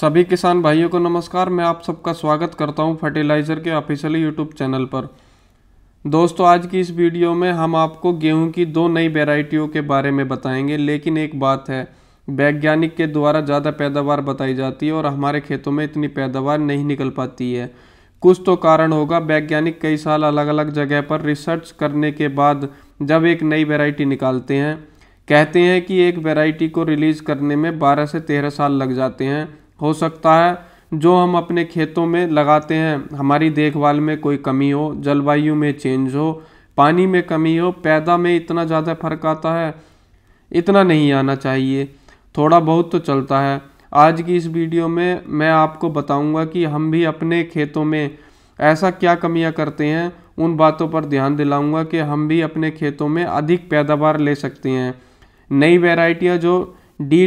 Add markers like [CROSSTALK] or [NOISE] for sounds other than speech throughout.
सभी किसान भाइयों को नमस्कार मैं आप सबका स्वागत करता हूं फर्टिलाइज़र के ऑफिशियल यूट्यूब चैनल पर दोस्तों आज की इस वीडियो में हम आपको गेहूं की दो नई वेराइटियों के बारे में बताएंगे लेकिन एक बात है वैज्ञानिक के द्वारा ज़्यादा पैदावार बताई जाती है और हमारे खेतों में इतनी पैदावार नहीं निकल पाती है कुछ तो कारण होगा वैज्ञानिक कई साल अलग अलग जगह पर रिसर्च करने के बाद जब एक नई वेराइटी निकालते हैं कहते हैं कि एक वेराइटी को रिलीज़ करने में बारह से तेरह साल लग जाते हैं हो सकता है जो हम अपने खेतों में लगाते हैं हमारी देखभाल में कोई कमी हो जलवायु में चेंज हो पानी में कमी हो पैदा में इतना ज़्यादा फर्क आता है इतना नहीं आना चाहिए थोड़ा बहुत तो चलता है आज की इस वीडियो में मैं आपको बताऊंगा कि हम भी अपने खेतों में ऐसा क्या कमियां करते हैं उन बातों पर ध्यान दिलाऊंगा कि हम भी अपने खेतों में अधिक पैदावार ले सकते हैं नई वेराइटियाँ जो डी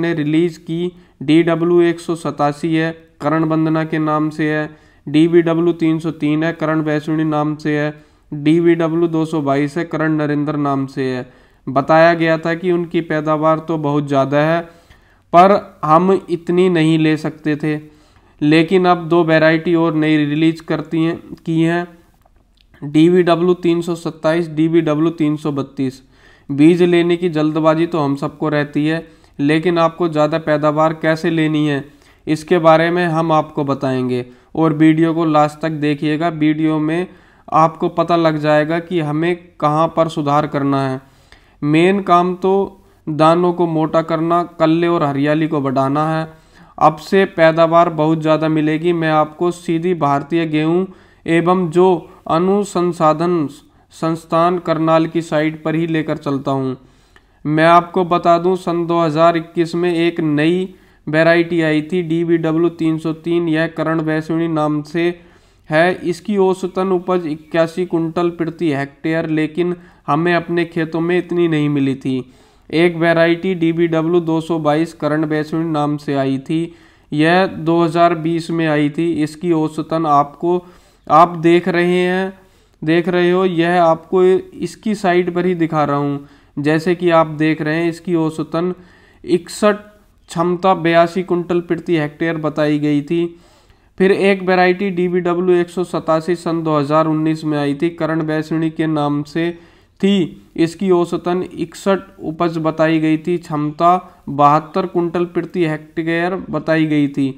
ने रिलीज़ की डी डब्ल्यू एक सौ सतासी है करण वंदना के नाम से है डी वी डब्ल्यू तीन सौ तीन है करण वैष्णी नाम से है डी वी डब्ल्यू दो सौ बाईस है करण नरेंद्र नाम से है बताया गया था कि उनकी पैदावार तो बहुत ज़्यादा है पर हम इतनी नहीं ले सकते थे लेकिन अब दो वैरायटी और नई रिलीज करती हैं की हैं डी वी डब्ल्यू तीन सौ सत्ताईस डी वी डब्ल्यू तीन सौ बत्तीस बीज लेने की जल्दबाजी तो हम सबको रहती है लेकिन आपको ज़्यादा पैदावार कैसे लेनी है इसके बारे में हम आपको बताएंगे और वीडियो को लास्ट तक देखिएगा वीडियो में आपको पता लग जाएगा कि हमें कहाँ पर सुधार करना है मेन काम तो दानों को मोटा करना कल्ले और हरियाली को बढ़ाना है अब से पैदावार बहुत ज़्यादा मिलेगी मैं आपको सीधी भारतीय गेहूं एवं जो अनुसंसाधन संस्थान करनाल की साइट पर ही लेकर चलता हूँ मैं आपको बता दूं सन 2021 में एक नई वेराइटी आई थी डी बी डब्ल्यू तीन सौ तीन यह करण वैसुणी नाम से है इसकी औसतन उपज इक्यासी कुंटल प्रति हेक्टेयर लेकिन हमें अपने खेतों में इतनी नहीं मिली थी एक वेराइटी डी बी डब्ल्यू दो सौ बाईस करण बैसुणी नाम से आई थी यह 2020 में आई थी इसकी औसतन आपको आप देख रहे हैं देख रहे हो यह आपको इसकी साइट पर ही दिखा रहा हूँ जैसे कि आप देख रहे हैं इसकी औसतन इकसठ क्षमता बयासी कुंटल प्रति हेक्टेयर बताई गई थी फिर एक वैरायटी डी बी डब्ल्यू एक सौ सतासी सन दो हज़ार उन्नीस में आई थी करण बैसणी के नाम से थी इसकी औसतन इकसठ उपज बताई गई थी क्षमता बहत्तर कुंटल प्रति हेक्टेयर बताई गई थी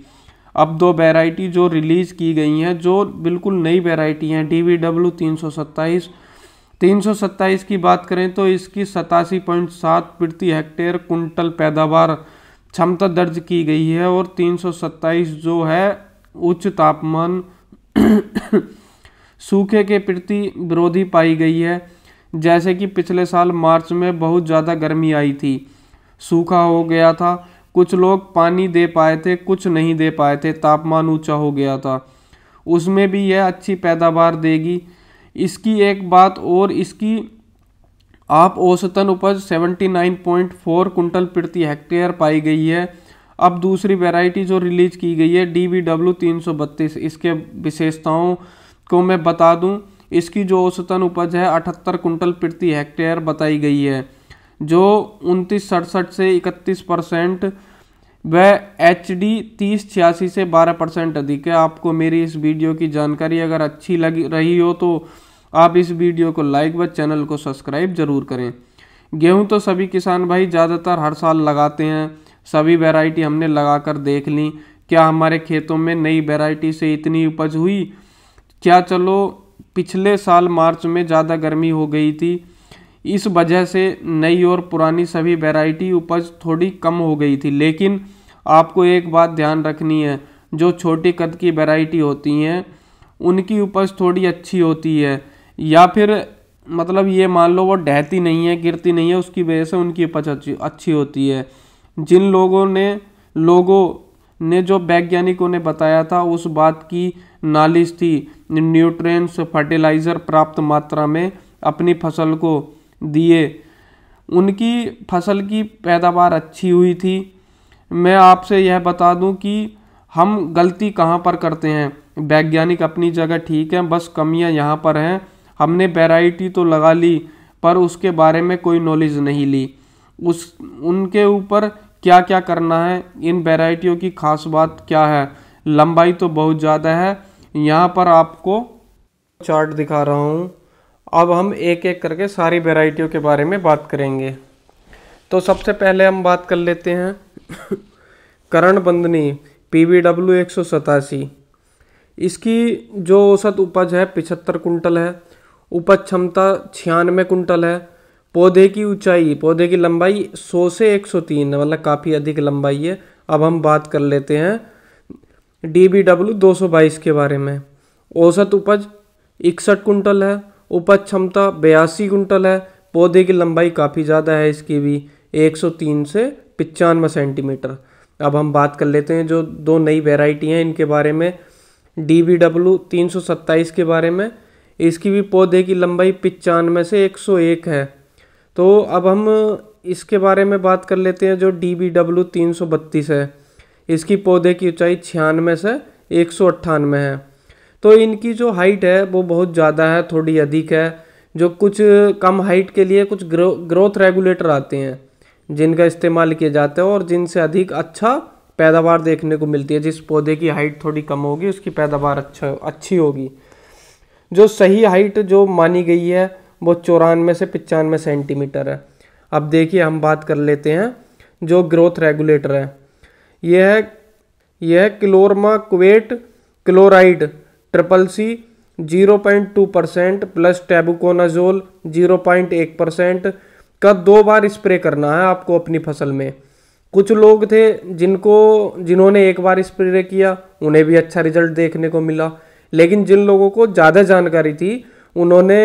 अब दो वैरायटी जो रिलीज़ की गई हैं जो बिल्कुल नई वेराइटी हैं डी वी डब्ल्यू तीन सौ सत्ताईस 327 की बात करें तो इसकी सतासी पॉइंट सात प्रति हेक्टेयर कुंटल पैदावार क्षमता दर्ज की गई है और 327 जो है उच्च तापमान [COUGHS] सूखे के प्रति विरोधी पाई गई है जैसे कि पिछले साल मार्च में बहुत ज़्यादा गर्मी आई थी सूखा हो गया था कुछ लोग पानी दे पाए थे कुछ नहीं दे पाए थे तापमान ऊंचा हो गया था उसमें भी यह अच्छी पैदावार देगी इसकी एक बात और इसकी आप औसतन उपज 79.4 कुंटल प्रति हेक्टेयर पाई गई है अब दूसरी वैरायटी जो रिलीज की गई है डी बी डब्ल्यू तीन सौ बत्तीस इसके विशेषताओं को मैं बता दूं इसकी जो औसतन उपज है अठहत्तर कुंटल प्रति हेक्टेयर बताई गई है जो उनतीस सड़सठ से इकतीस परसेंट वह एच डी तीस छियासी से बारह परसेंट अधिक है आपको मेरी इस वीडियो की जानकारी अगर अच्छी लगी रही हो तो आप इस वीडियो को लाइक व चैनल को सब्सक्राइब जरूर करें गेहूँ तो सभी किसान भाई ज़्यादातर हर साल लगाते हैं सभी वेराइटी हमने लगा कर देख ली क्या हमारे खेतों में नई वेराइटी से इतनी उपज हुई क्या चलो पिछले साल मार्च में ज़्यादा गर्मी हो गई थी इस वजह से नई और पुरानी सभी वैरायटी उपज थोड़ी कम हो गई थी लेकिन आपको एक बात ध्यान रखनी है जो छोटी कद की वैरायटी होती हैं उनकी उपज थोड़ी अच्छी होती है या फिर मतलब ये मान लो वो ढहती नहीं है गिरती नहीं है उसकी वजह से उनकी उपज अच्छी अच्छी होती है जिन लोगों ने लोगों ने जो वैज्ञानिकों ने बताया था उस बात की नालिश थी न्यूट्रेंट्स फर्टिलाइज़र प्राप्त मात्रा में अपनी फसल को दिए उनकी फसल की पैदावार अच्छी हुई थी मैं आपसे यह बता दूं कि हम गलती कहाँ पर करते हैं वैज्ञानिक अपनी जगह ठीक है बस कमियाँ यहाँ पर हैं हमने वेराइटी तो लगा ली पर उसके बारे में कोई नॉलेज नहीं ली उस उनके ऊपर क्या क्या करना है इन वेराइटियों की खास बात क्या है लंबाई तो बहुत ज़्यादा है यहाँ पर आपको चार्ट दिखा रहा हूँ अब हम एक एक करके सारी वेराइटियों के बारे में बात करेंगे तो सबसे पहले हम बात कर लेते हैं Karan Bandani P V W एक सौ सतासी इसकी जो औसत उपज है पिछहत्तर कुंटल है उपज क्षमता छियानवे कुंटल है पौधे की ऊंचाई पौधे की लंबाई 100 से 103 मतलब काफ़ी अधिक लंबाई है अब हम बात कर लेते हैं डी बी डब्ल्यू दो के बारे में औसत उपज इकसठ कुंटल है उपज क्षमता बयासी कुंटल है पौधे की लंबाई काफ़ी ज़्यादा है इसकी भी 103 से पचानवे सेंटीमीटर अब हम बात कर लेते हैं जो दो नई वेराइटी हैं इनके बारे में डी बी डब्ल्यू तीन सौ सत्ताईस के बारे में इसकी भी पौधे की लंबाई पचानवे से एक सौ एक है तो अब हम इसके बारे में बात कर लेते हैं जो डी बी डब्लू तीन सौ बत्तीस है इसकी पौधे की ऊंचाई छियानवे से एक सौ अट्ठानवे है तो इनकी जो हाइट है वो बहुत ज़्यादा है थोड़ी अधिक है जो कुछ कम हाइट के लिए कुछ ग्रो ग्रोथ रेगुलेटर आते हैं जिनका इस्तेमाल किया जाता है और जिनसे अधिक अच्छा पैदावार देखने को मिलती है जिस पौधे की हाइट थोड़ी कम होगी उसकी पैदावार अच्छा अच्छी होगी जो सही हाइट जो मानी गई है वो चौरानवे से पचानवे सेंटीमीटर है अब देखिए हम बात कर लेते हैं जो ग्रोथ रेगुलेटर है यह है यह chlormequat chloride triple C zero point two percent plus tebuconazole zero point एक परसेंट का दो बार स्प्रे करना है आपको अपनी फसल में कुछ लोग थे जिनको जिन्होंने एक बार स्प्रे किया उन्हें भी अच्छा रिजल्ट देखने को मिला लेकिन जिन लोगों को ज़्यादा जानकारी थी उन्होंने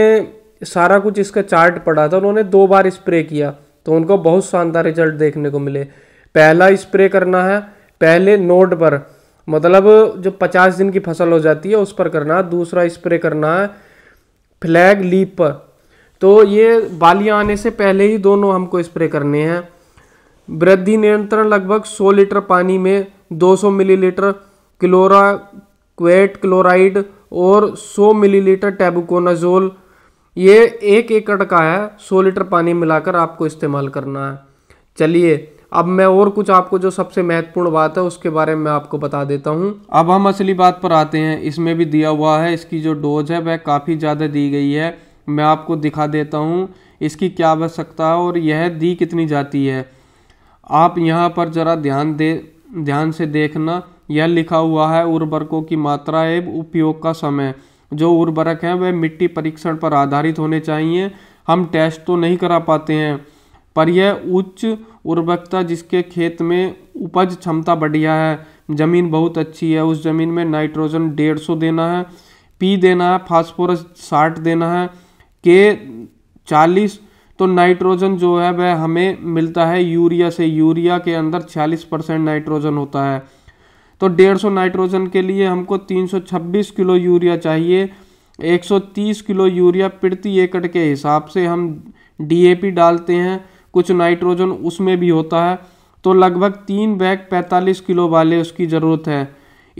सारा कुछ इसका चार्ट पढ़ा था उन्होंने दो बार स्प्रे किया तो उनको बहुत शानदार रिजल्ट देखने को मिले पहला स्प्रे करना है पहले नोट पर मतलब जो पचास दिन की फसल हो जाती है उस पर करना है दूसरा स्प्रे करना है फ्लैग लीप पर तो ये बालियाँ आने से पहले ही दोनों हमको स्प्रे करने हैं वृद्धि नियंत्रण लगभग 100 लीटर पानी में 200 मिलीलीटर क्लोरा क्वेट क्लोराइड और 100 मिलीलीटर टेबुकोनाजोल ये एक एकड़ का है 100 लीटर पानी मिलाकर आपको इस्तेमाल करना है चलिए अब मैं और कुछ आपको जो सबसे महत्वपूर्ण बात है उसके बारे में आपको बता देता हूँ अब हम असली बात पर आते हैं इसमें भी दिया हुआ है इसकी जो डोज है वह काफ़ी ज़्यादा दी गई है मैं आपको दिखा देता हूँ इसकी क्या आवश्यकता है और यह दी कितनी जाती है आप यहाँ पर ज़रा ध्यान दे ध्यान से देखना यह लिखा हुआ है उर्वरकों की मात्रा एवं उपयोग का समय जो उर्वरक हैं वह मिट्टी परीक्षण पर आधारित होने चाहिए हम टेस्ट तो नहीं करा पाते हैं पर यह उच्च उर्वरकता जिसके खेत में उपज क्षमता बढ़िया है ज़मीन बहुत अच्छी है उस ज़मीन में नाइट्रोजन डेढ़ सौ देना है पी देना है फास्फोरस साठ देना है के चालीस तो नाइट्रोजन जो है वह हमें मिलता है यूरिया से यूरिया के अंदर छियालीस परसेंट नाइट्रोजन होता है तो डेढ़ सौ नाइट्रोजन के लिए हमको तीन सौ छब्बीस किलो यूरिया चाहिए एक सौ तीस किलो यूरिया प्रति एकड़ के हिसाब से हम डी डालते हैं कुछ नाइट्रोजन उसमें भी होता है तो लगभग तीन बैग 45 किलो वाले उसकी ज़रूरत है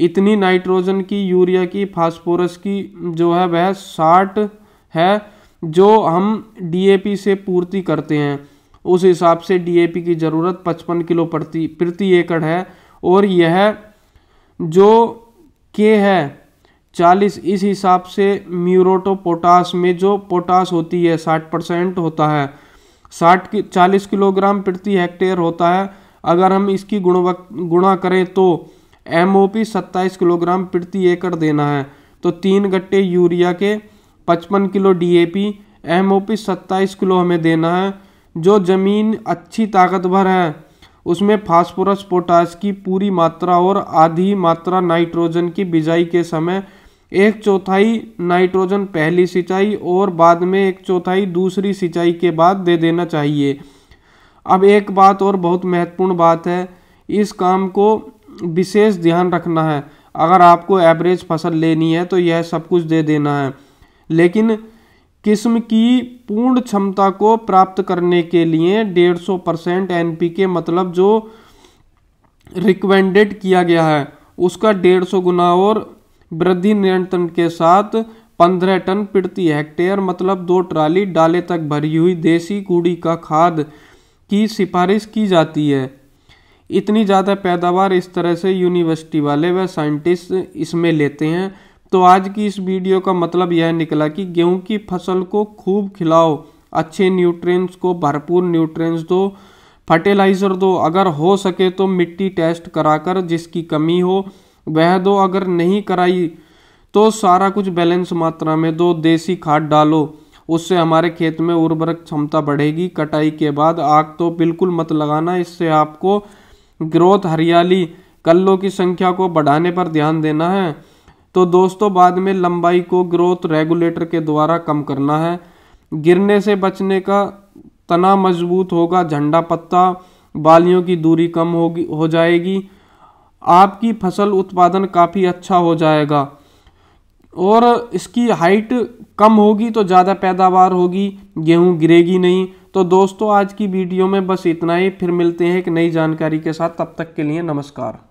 इतनी नाइट्रोजन की यूरिया की फास्फोरस की जो है वह साठ है जो हम डी से पूर्ति करते हैं उस हिसाब से डी की ज़रूरत 55 किलो प्रति प्रति एकड़ है और यह जो के है 40 इस हिसाब से म्यूरोटो पोटास में जो पोटास होती है 60 परसेंट होता है साठ कि, चालीस किलोग्राम प्रति हेक्टेयर होता है अगर हम इसकी गुणवक गुणा करें तो एम ओ पी सत्ताईस किलोग्राम प्रति एकड़ देना है तो तीन गट्टे यूरिया के पचपन kilo D A P M O P सत्ताईस किलो हमें देना है जो ज़मीन अच्छी ताकतवर है उसमें फास्फोरस पोटास की पूरी मात्रा और आधी मात्रा नाइट्रोजन की बिजाई के समय एक चौथाई नाइट्रोजन पहली सिंचाई और बाद में एक चौथाई दूसरी सिंचाई के बाद दे देना चाहिए अब एक बात और बहुत महत्वपूर्ण बात है इस काम को विशेष ध्यान रखना है अगर आपको एवरेज फसल लेनी है तो यह सब कुछ दे देना है लेकिन किस्म की पूर्ण क्षमता को प्राप्त करने के लिए 150 परसेंट एन के मतलब जो रिकमेंडेड किया गया है उसका 150 गुना और वृद्धि नियंत्रण के साथ पंद्रह टन प्रति हेक्टेयर मतलब दो ट्राली डाले तक भरी हुई देसी कूड़ी का खाद की सिफारिश की जाती है इतनी ज़्यादा पैदावार इस तरह से यूनिवर्सिटी वाले व साइंटिस्ट इसमें लेते हैं तो आज की इस वीडियो का मतलब यह निकला कि गेहूं की फसल को खूब खिलाओ अच्छे न्यूट्रिएंट्स को भरपूर न्यूट्रिएंट्स दो फर्टिलाइज़र दो अगर हो सके तो मिट्टी टेस्ट कराकर जिसकी कमी हो वह दो अगर नहीं कराई तो सारा कुछ बैलेंस मात्रा में दो देसी खाद डालो उससे हमारे खेत में उर्वरक क्षमता बढ़ेगी कटाई के बाद आग तो बिल्कुल मत लगाना इससे आपको ग्रोथ हरियाली कल्लों की संख्या को बढ़ाने पर ध्यान देना है तो दोस्तों बाद में लंबाई को ग्रोथ रेगुलेटर के द्वारा कम करना है गिरने से बचने का तना मजबूत होगा झंडा पत्ता बालियों की दूरी कम होगी हो जाएगी आपकी फसल उत्पादन काफ़ी अच्छा हो जाएगा और इसकी हाइट कम होगी तो ज़्यादा पैदावार होगी गेहूँ गिरेगी नहीं तो दोस्तों आज की वीडियो में बस इतना ही फिर मिलते हैं एक नई जानकारी के साथ तब तक के लिए नमस्कार